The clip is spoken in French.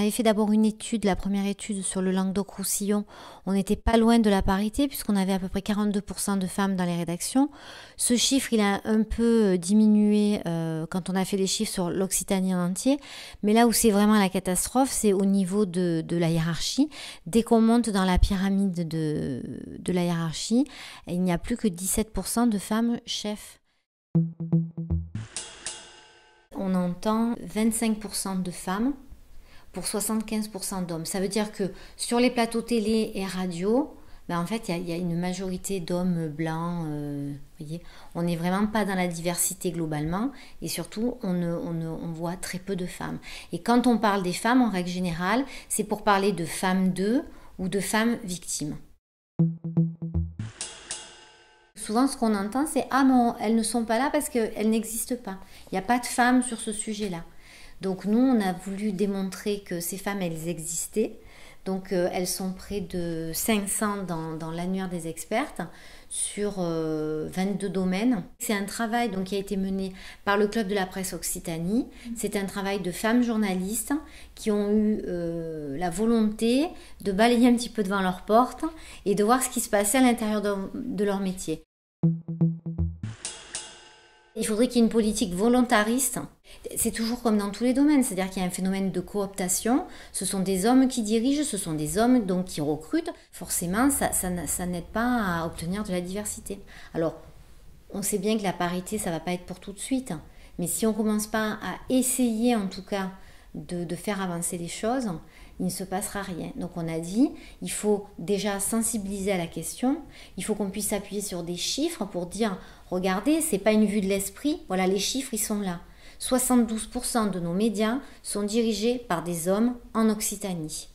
avait fait d'abord une étude, la première étude sur le Languedoc-Roussillon. On n'était pas loin de la parité puisqu'on avait à peu près 42% de femmes dans les rédactions. Ce chiffre, il a un peu euh, diminué euh, quand on a fait les chiffres sur l'Occitanie en entier. Mais là où c'est vraiment la catastrophe, c'est au niveau de, la hiérarchie. Dès qu'on monte dans la pyramide de, de la hiérarchie, il n'y a plus que 17% de femmes chefs on entend 25% de femmes pour 75% d'hommes. Ça veut dire que sur les plateaux télé et radio, ben en fait, il y, a une majorité d'hommes blancs. Euh, on n'est vraiment pas dans la diversité globalement. Et surtout, on, on, on, voit très peu de femmes. Et quand on parle des femmes, en règle générale, c'est pour parler de femmes d'eux ou de femmes victimes. Souvent, ce qu'on entend, c'est Ah, non, elles ne sont pas là parce qu'elles n'existent pas. Il n'y a pas de femmes sur ce sujet-là. Donc nous, on a voulu démontrer que ces femmes, elles existaient. Donc euh, elles sont près de 500 dans, l'annuaire des expertes sur 22 euh, domaines. C'est un travail donc, qui a été mené par le Club de la presse Occitanie. Mmh. C'est un travail de femmes journalistes qui ont eu euh, la volonté de balayer un petit peu devant leur porte et de voir ce qui se passait à l'intérieur de leur métier. Il faudrait qu'il y ait une politique volontariste. C'est toujours comme dans tous les domaines, c'est-à-dire qu'il y a un phénomène de cooptation. Ce sont des hommes qui dirigent, ce sont des hommes donc qui recrutent. Forcément, ça, n'aide pas à obtenir de la diversité. Alors, on sait bien que la parité, ça va pas être pour tout de suite. Mais si on ne commence pas à essayer, en tout cas, de, faire avancer les choses, il ne se passera rien. Donc on a dit, il faut déjà sensibiliser à la question, il faut qu'on puisse s'appuyer sur des chiffres pour dire, regardez, n'est pas une vue de l'esprit, voilà, les chiffres, ils sont là. 72% de nos médias sont dirigés par des hommes en Occitanie.